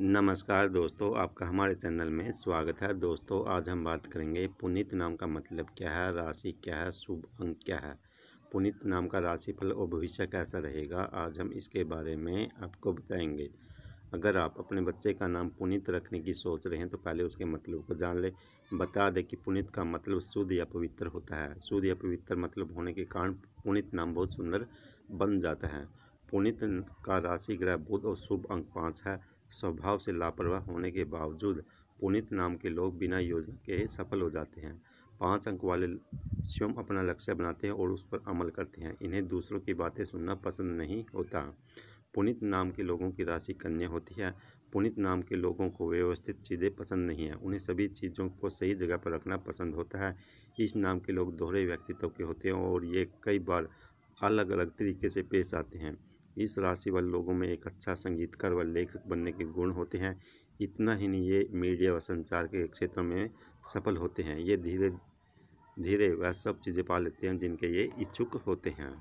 नमस्कार दोस्तों आपका हमारे चैनल में स्वागत है दोस्तों आज हम बात करेंगे पुनित नाम का मतलब क्या है राशि क्या है शुभ अंक क्या है पुनित नाम का राशिफल और भविष्य कैसा रहेगा आज हम इसके बारे में आपको बताएंगे अगर आप अपने बच्चे का नाम पुनित रखने की सोच रहे हैं तो पहले उसके मतलब को जान ले बता दें कि पुनित का मतलब शुद्ध या पवित्र होता है शुद्ध या पवित्र मतलब होने के कारण पुनित नाम बहुत सुंदर बन जाता है पुनित का राशि ग्रह बुध और शुभ अंक पाँच है स्वभाव से लापरवाह होने के बावजूद पुनित नाम के लोग बिना योजना के सफल हो जाते हैं पाँच अंक वाले स्वयं अपना लक्ष्य बनाते हैं और उस पर अमल करते हैं इन्हें दूसरों की बातें सुनना पसंद नहीं होता पुनित नाम के लोगों की राशि कन्या होती है पुनित नाम के लोगों को व्यवस्थित चीज़ें पसंद नहीं हैं उन्हें सभी चीज़ों को सही जगह पर रखना पसंद होता है इस नाम के लोग दोहरे व्यक्तित्व के होते हैं और ये कई बार अलग अलग तरीके से पेश आते हैं इस राशि वाले लोगों में एक अच्छा संगीतकार व लेखक बनने के गुण होते हैं इतना ही नहीं ये मीडिया व संचार के क्षेत्र में सफल होते हैं ये धीरे धीरे वह सब चीज़ें पा लेते हैं जिनके ये इच्छुक होते हैं